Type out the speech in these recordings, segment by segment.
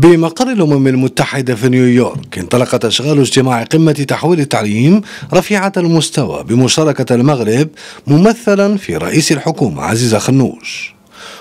بمقر الأمم المتحدة في نيويورك انطلقت أشغال اجتماع قمة تحويل التعليم رفيعة المستوى بمشاركة المغرب ممثلا في رئيس الحكومة عزيز خنوش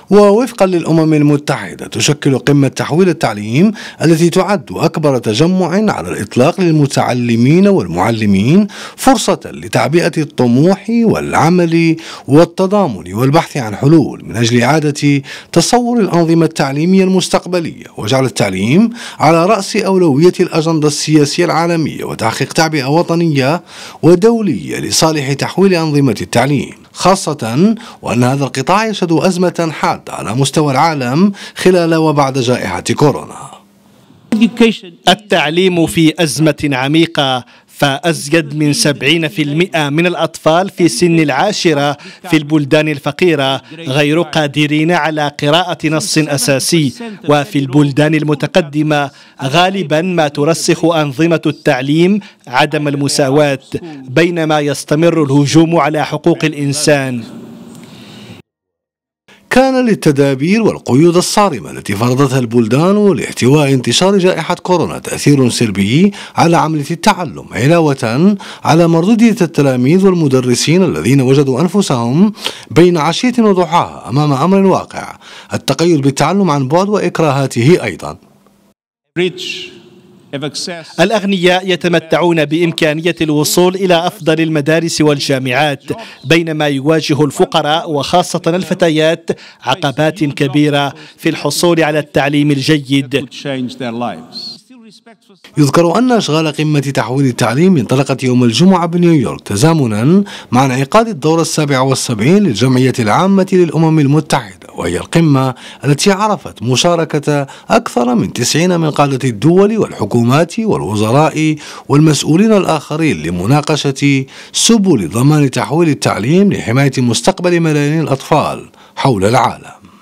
ووفقا للأمم المتحدة تشكل قمة تحويل التعليم التي تعد أكبر تجمع على الإطلاق للمتعلمين والمعلمين فرصة لتعبئة الطموح والعمل والتضامن والبحث عن حلول من أجل إعادة تصور الأنظمة التعليمية المستقبلية وجعل التعليم على رأس أولوية الأجندة السياسية العالمية وتحقيق تعبئة وطنية ودولية لصالح تحويل أنظمة التعليم خاصة وأن هذا القطاع يشهد أزمة حادة على مستوى العالم خلال وبعد جائحة كورونا التعليم في أزمة عميقة فأزيد من 70% من الأطفال في سن العاشرة في البلدان الفقيرة غير قادرين على قراءة نص أساسي وفي البلدان المتقدمة غالبا ما ترسخ أنظمة التعليم عدم المساواة بينما يستمر الهجوم على حقوق الإنسان كان للتدابير والقيود الصارمة التي فرضتها البلدان لاحتواء انتشار جائحة كورونا تأثير سلبي على عملية التعلم علاوة على مردودية التلاميذ والمدرسين الذين وجدوا أنفسهم بين عشية وضحاها أمام أمر واقع التقيد بالتعلم عن بعد وإكراهاته أيضا الأغنياء يتمتعون بإمكانية الوصول إلى أفضل المدارس والجامعات بينما يواجه الفقراء وخاصة الفتيات عقبات كبيرة في الحصول على التعليم الجيد يذكر أن أشغال قمة تحويل التعليم انطلقت يوم الجمعة بنيويورك تزامنا مع انعقاد الدورة السابعة والسبعين للجمعية العامة للأمم المتحدة وهي القمة التي عرفت مشاركة أكثر من تسعين من قادة الدول والحكومات والوزراء والمسؤولين الآخرين لمناقشة سبل ضمان تحويل التعليم لحماية مستقبل ملايين الأطفال حول العالم